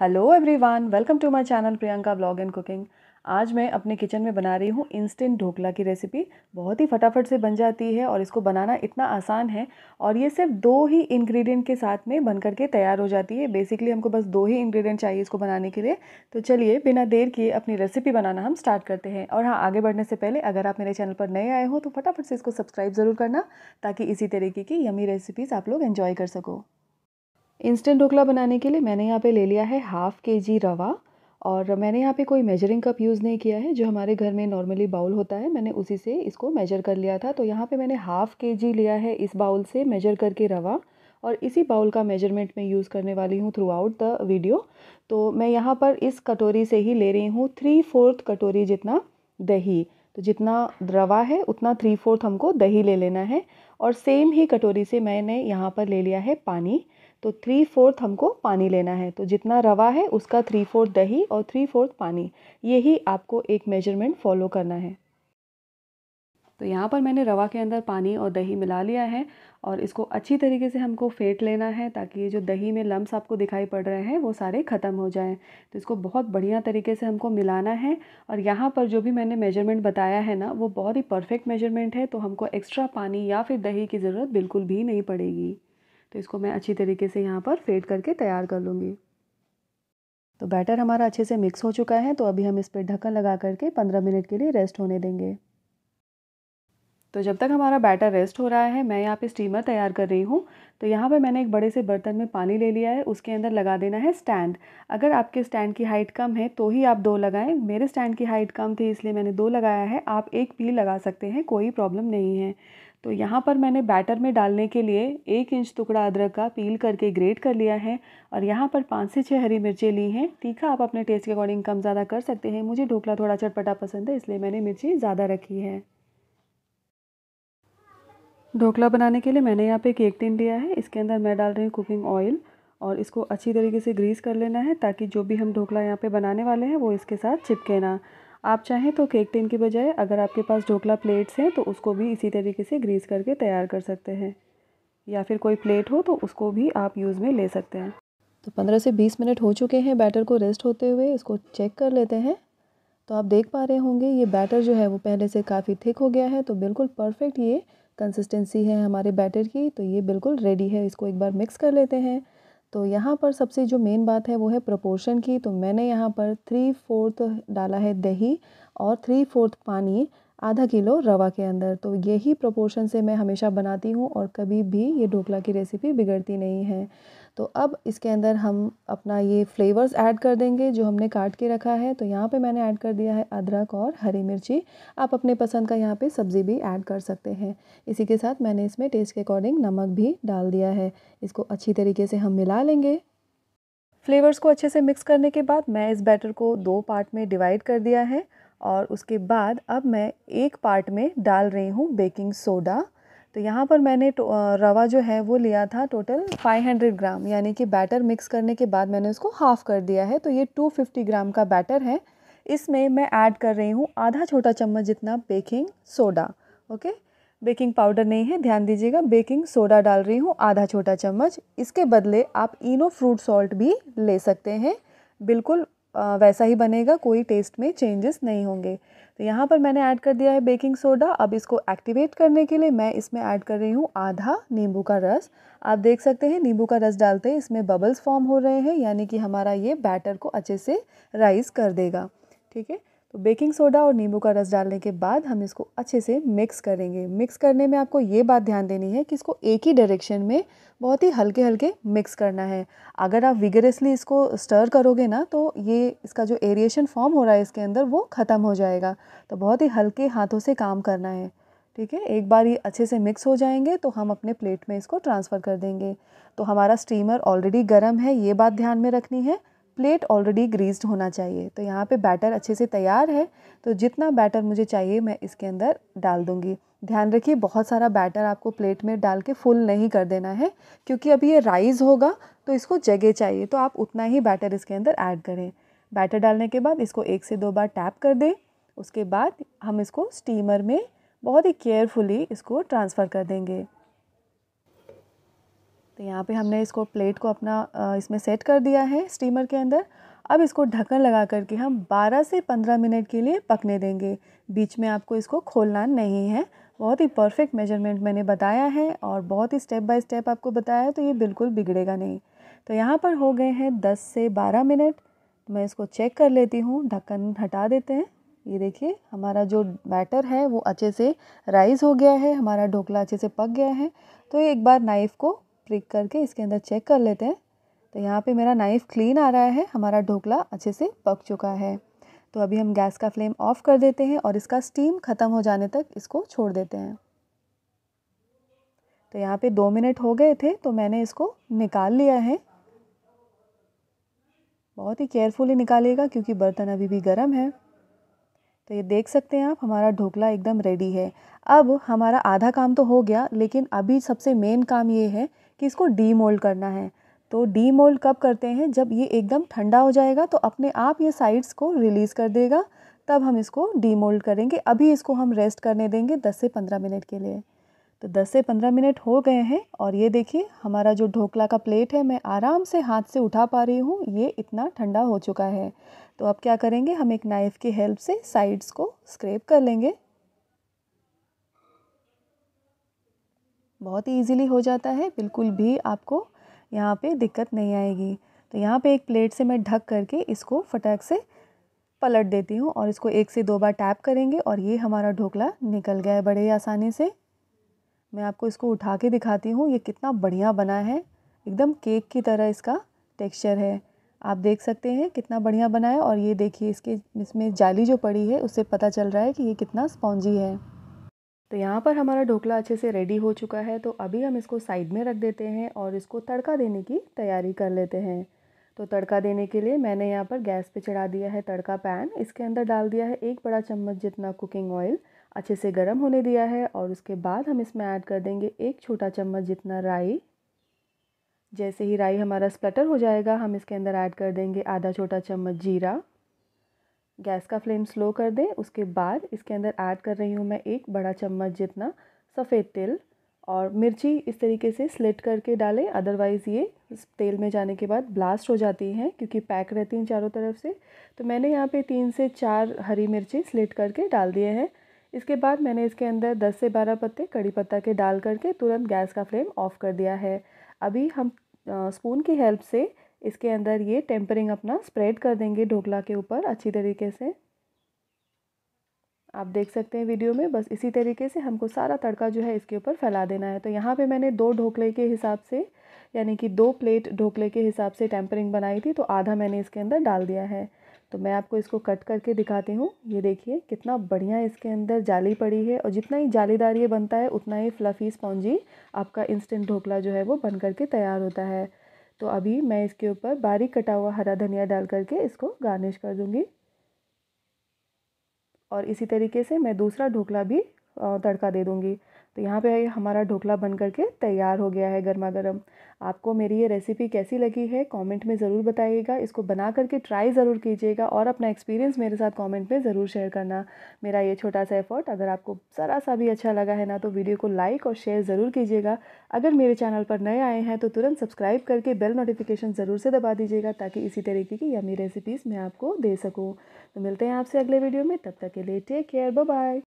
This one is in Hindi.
hello everyone welcome to my channel Priyanka blog and cooking आज मैं अपने किचन में बना रही हूँ इंस्टेंट ढोकला की रेसिपी बहुत ही फटाफट से बन जाती है और इसको बनाना इतना आसान है और ये सिर्फ दो ही इंग्रेडिएंट के साथ में बन करके तैयार हो जाती है बेसिकली हमको बस दो ही इंग्रेडिएंट चाहिए इसको बनाने के लिए तो चलिए बिना देर किए अपनी रेसिपी बनाना हम स्टार्ट करते हैं और हाँ आगे बढ़ने से पहले अगर आप मेरे चैनल पर नए आए हो तो फटाफट से इसको सब्सक्राइब ज़रूर करना ताकि इसी तरीके की यमी रेसिपीज़ आप लोग इन्जॉय कर सको इंस्टेंट ढोकला बनाने के लिए मैंने यहाँ पे ले लिया है हाफ़ के जी रवा और मैंने यहाँ पे कोई मेजरिंग कप यूज़ नहीं किया है जो हमारे घर में नॉर्मली बाउल होता है मैंने उसी से इसको मेजर कर लिया था तो यहाँ पे मैंने हाफ़ के जी लिया है इस बाउल से मेजर करके रवा और इसी बाउल का मेजरमेंट मैं यूज़ करने वाली हूँ थ्रू आउट द वीडियो तो मैं यहाँ पर इस कटोरी से ही ले रही हूँ थ्री फोर्थ कटोरी जितना दही तो जितना रवा है उतना थ्री फोर्थ हमको दही ले लेना है और सेम ही कटोरी से मैंने यहाँ पर ले लिया है पानी तो थ्री फोर्थ हमको पानी लेना है तो जितना रवा है उसका थ्री फोर्थ दही और थ्री फोर्थ पानी यही आपको एक मेजरमेंट फॉलो करना है तो यहाँ पर मैंने रवा के अंदर पानी और दही मिला लिया है और इसको अच्छी तरीके से हमको फेंट लेना है ताकि ये जो दही में लम्स आपको दिखाई पड़ रहे हैं वो सारे ख़त्म हो जाएं तो इसको बहुत बढ़िया तरीके से हमको मिलाना है और यहाँ पर जो भी मैंने मेजरमेंट बताया है ना वो बहुत ही परफेक्ट मेजरमेंट है तो हमको एक्स्ट्रा पानी या फिर दही की ज़रूरत बिल्कुल भी नहीं पड़ेगी तो इसको मैं अच्छी तरीके से यहाँ पर फेड करके तैयार कर लूँगी तो बैटर हमारा अच्छे से मिक्स हो चुका है तो अभी हम इस पर ढक्कन लगा करके पंद्रह मिनट के लिए रेस्ट होने देंगे तो जब तक हमारा बैटर रेस्ट हो रहा है मैं यहाँ पे स्टीमर तैयार कर रही हूँ तो यहाँ पे मैंने एक बड़े से बर्तन में पानी ले लिया है उसके अंदर लगा देना है स्टैंड अगर आपके स्टैंड की हाइट कम है तो ही आप दो लगाएं मेरे स्टैंड की हाइट कम थी इसलिए मैंने दो लगाया है आप एक भी लगा सकते हैं कोई प्रॉब्लम नहीं है तो यहाँ पर मैंने बैटर में डालने के लिए एक इंच टुकड़ा अदरक का पील करके ग्रेट कर लिया है और यहाँ पर पाँच से छः हरी मिर्चें ली हैं तीखा आप अपने टेस्ट के अकॉर्डिंग कम ज़्यादा कर सकते हैं मुझे ढोकला थोड़ा चटपटा पसंद है इसलिए मैंने मिर्ची ज़्यादा रखी है ढोकला बनाने के लिए मैंने यहाँ पे केक टिन लिया है इसके अंदर मैं डाल रही हूँ कुकिंग ऑयल और इसको अच्छी तरीके से ग्रीस कर लेना है ताकि जो भी हम ढोकला यहाँ पे बनाने वाले हैं वो इसके साथ चिपके ना आप चाहें तो केक टिन के बजाय अगर आपके पास ढोकला प्लेट्स हैं तो उसको भी इसी तरीके से ग्रीस करके तैयार कर सकते हैं या फिर कोई प्लेट हो तो उसको भी आप यूज़ में ले सकते हैं तो 15 से 20 मिनट हो चुके हैं बैटर को रेस्ट होते हुए इसको चेक कर लेते हैं तो आप देख पा रहे होंगे ये बैटर जो है वो पहले से काफ़ी थिक हो गया है तो बिल्कुल परफेक्ट ये कंसिस्टेंसी है हमारे बैटर की तो ये बिल्कुल रेडी है इसको एक बार मिक्स कर लेते हैं तो यहाँ पर सबसे जो मेन बात है वो है प्रपोर्शन की तो मैंने यहाँ पर थ्री फोर्थ डाला है दही और थ्री फोर्थ पानी आधा किलो रवा के अंदर तो यही प्रपोर्शन से मैं हमेशा बनाती हूँ और कभी भी ये ढोकला की रेसिपी बिगड़ती नहीं है तो अब इसके अंदर हम अपना ये फ्लेवर्स ऐड कर देंगे जो हमने काट के रखा है तो यहाँ पे मैंने ऐड कर दिया है अदरक और हरी मिर्ची आप अपने पसंद का यहाँ पे सब्ज़ी भी ऐड कर सकते हैं इसी के साथ मैंने इसमें टेस्ट के अकॉर्डिंग नमक भी डाल दिया है इसको अच्छी तरीके से हम मिला लेंगे फ्लेवर्स को अच्छे से मिक्स करने के बाद मैं इस बैटर को दो पार्ट में डिवाइड कर दिया है और उसके बाद अब मैं एक पार्ट में डाल रही हूँ बेकिंग सोडा तो यहाँ पर मैंने रवा जो है वो लिया था टोटल 500 ग्राम यानी कि बैटर मिक्स करने के बाद मैंने उसको हाफ़ कर दिया है तो ये 250 ग्राम का बैटर है इसमें मैं ऐड कर रही हूँ आधा छोटा चम्मच जितना baking soda okay baking powder नहीं है ध्यान दीजिएगा बेकिंग सोडा डाल रही हूँ आधा छोटा चम्मच इसके बदले आप इनो फ्रूट सॉल्ट भी ले सकते हैं बिल्कुल वैसा ही बनेगा कोई टेस्ट में चेंजेस नहीं होंगे तो यहाँ पर मैंने ऐड कर दिया है बेकिंग सोडा अब इसको एक्टिवेट करने के लिए मैं इसमें ऐड कर रही हूँ आधा नींबू का रस आप देख सकते हैं नींबू का रस डालते हैं इसमें बबल्स फॉर्म हो रहे हैं यानी कि हमारा ये बैटर को अच्छे से राइस कर देगा ठीक है तो बेकिंग सोडा और नींबू का रस डालने के बाद हम इसको अच्छे से मिक्स करेंगे मिक्स करने में आपको ये बात ध्यान देनी है कि इसको एक ही डायरेक्शन में बहुत ही हल्के हल्के मिक्स करना है अगर आप विगरेसली इसको स्टर करोगे ना तो ये इसका जो एरिएशन फॉर्म हो रहा है इसके अंदर वो ख़त्म हो जाएगा तो बहुत ही हल्के हाथों से काम करना है ठीक है एक बार ये अच्छे से मिक्स हो जाएंगे तो हम अपने प्लेट में इसको ट्रांसफ़र कर देंगे तो हमारा स्टीमर ऑलरेडी गर्म है ये बात ध्यान में रखनी है प्लेट ऑलरेडी ग्रीस्ड होना चाहिए तो यहाँ पे बैटर अच्छे से तैयार है तो जितना बैटर मुझे चाहिए मैं इसके अंदर डाल दूँगी ध्यान रखिए बहुत सारा बैटर आपको प्लेट में डाल के फुल नहीं कर देना है क्योंकि अभी ये राइस होगा तो इसको जगह चाहिए तो आप उतना ही बैटर इसके अंदर ऐड करें बैटर डालने के बाद इसको एक से दो बार टैप कर दें उसके बाद हम इसको स्टीमर में बहुत ही केयरफुली इसको ट्रांसफ़र कर देंगे तो यहाँ पे हमने इसको प्लेट को अपना इसमें सेट कर दिया है स्टीमर के अंदर अब इसको ढक्कन लगा करके हम 12 से 15 मिनट के लिए पकने देंगे बीच में आपको इसको खोलना नहीं है बहुत ही परफेक्ट मेजरमेंट मैंने बताया है और बहुत ही स्टेप बाय स्टेप आपको बताया तो ये बिल्कुल बिगड़ेगा नहीं तो यहाँ पर हो गए हैं दस से बारह मिनट मैं इसको चेक कर लेती हूँ ढक्कन हटा देते हैं ये देखिए हमारा जो बैटर है वो अच्छे से राइज़ हो गया है हमारा ढोकला अच्छे से पक गया है तो ये एक बार नाइफ़ को प्रिक करके इसके अंदर चेक कर लेते हैं तो यहाँ पे मेरा नाइफ़ क्लीन आ रहा है हमारा ढोकला अच्छे से पक चुका है तो अभी हम गैस का फ्लेम ऑफ़ कर देते हैं और इसका स्टीम ख़त्म हो जाने तक इसको छोड़ देते हैं तो यहाँ पे दो मिनट हो गए थे तो मैंने इसको निकाल लिया है बहुत ही केयरफुली निकालिएगा क्योंकि बर्तन अभी भी गर्म है तो ये देख सकते हैं आप हमारा ढोकला एकदम रेडी है अब हमारा आधा काम तो हो गया लेकिन अभी सबसे मेन काम ये है कि इसको डी मोल्ड करना है तो डी मोल्ड कब करते हैं जब ये एकदम ठंडा हो जाएगा तो अपने आप ये साइड्स को रिलीज़ कर देगा तब हम इसको डी मोल्ड करेंगे अभी इसको हम रेस्ट करने देंगे 10 से 15 मिनट के लिए तो 10 से 15 मिनट हो गए हैं और ये देखिए हमारा जो ढोकला का प्लेट है मैं आराम से हाथ से उठा पा रही हूँ ये इतना ठंडा हो चुका है तो अब क्या करेंगे हम एक नाइफ़ की हेल्प से साइड्स को स्क्रेप कर लेंगे बहुत ही ईज़िली हो जाता है बिल्कुल भी आपको यहाँ पे दिक्कत नहीं आएगी तो यहाँ पे एक प्लेट से मैं ढक करके इसको फटाक से पलट देती हूँ और इसको एक से दो बार टैप करेंगे और ये हमारा ढोकला निकल गया है बड़े ही आसानी से मैं आपको इसको उठा के दिखाती हूँ ये कितना बढ़िया बना है एकदम केक की तरह इसका टेक्सचर है आप देख सकते हैं कितना बढ़िया बना है और ये देखिए इसके इसमें जाली जो पड़ी है उससे पता चल रहा है कि ये कितना स्पॉन्जी है तो यहाँ पर हमारा ढोकला अच्छे से रेडी हो चुका है तो अभी हम इसको साइड में रख देते हैं और इसको तड़का देने की तैयारी कर लेते हैं तो तड़का देने के लिए मैंने यहाँ पर गैस पे चढ़ा दिया है तड़का पैन इसके अंदर डाल दिया है एक बड़ा चम्मच जितना कुकिंग ऑयल अच्छे से गर्म होने दिया है और उसके बाद हम इसमें ऐड कर देंगे एक छोटा चम्मच जितना राई जैसे ही राई हमारा स्प्लटर हो जाएगा हम इसके अंदर ऐड कर देंगे आधा छोटा चम्मच जीरा गैस का फ्लेम स्लो कर दें उसके बाद इसके अंदर ऐड कर रही हूँ मैं एक बड़ा चम्मच जितना सफ़ेद तेल और मिर्ची इस तरीके से स्लिट करके डालें अदरवाइज़ ये तेल में जाने के बाद ब्लास्ट हो जाती हैं क्योंकि पैक रहती हैं चारों तरफ से तो मैंने यहाँ पे तीन से चार हरी मिर्ची स्लिट करके डाल दिए हैं इसके बाद मैंने इसके अंदर दस से बारह पत्ते कड़ी पत्ता के डाल करके तुरंत गैस का फ्लेम ऑफ़ कर दिया है अभी हम स्पून की हेल्प से इसके अंदर ये टेम्परिंग अपना स्प्रेड कर देंगे ढोकला के ऊपर अच्छी तरीके से आप देख सकते हैं वीडियो में बस इसी तरीके से हमको सारा तड़का जो है इसके ऊपर फैला देना है तो यहाँ पे मैंने दो ढोकले के हिसाब से यानी कि दो प्लेट ढोकले के हिसाब से टेम्परिंग बनाई थी तो आधा मैंने इसके अंदर डाल दिया है तो मैं आपको इसको कट करके दिखाती हूँ ये देखिए कितना बढ़िया इसके अंदर जाली पड़ी है और जितना ही जालीदार ये बनता है उतना ही फ्लफ़ी स्पॉन्जी आपका इंस्टेंट ढोकला जो है वो बन करके तैयार होता है तो अभी मैं इसके ऊपर बारीक कटा हुआ हरा धनिया डाल करके इसको गार्निश कर दूँगी और इसी तरीके से मैं दूसरा ढोकला भी तड़का दे दूँगी तो यहाँ पे हमारा ढोकला बन करके तैयार हो गया है गर्मा गर्म आपको मेरी ये रेसिपी कैसी लगी है कमेंट में ज़रूर बताइएगा इसको बना करके ट्राई ज़रूर कीजिएगा और अपना एक्सपीरियंस मेरे साथ कमेंट में ज़रूर शेयर करना मेरा ये छोटा सा एफर्ट अगर आपको ज़रा सा भी अच्छा लगा है ना तो वीडियो को लाइक और शेयर ज़रूर कीजिएगा अगर मेरे चैनल पर नए आए हैं तो तुरंत सब्सक्राइब करके बेल नोटिफिकेशन ज़रूर से दबा दीजिएगा ताकि इसी तरीके की यमी रेसिपीज़ मैं आपको दे सकूँ तो मिलते हैं आपसे अगले वीडियो में तब तक के लिए टेक केयर बाय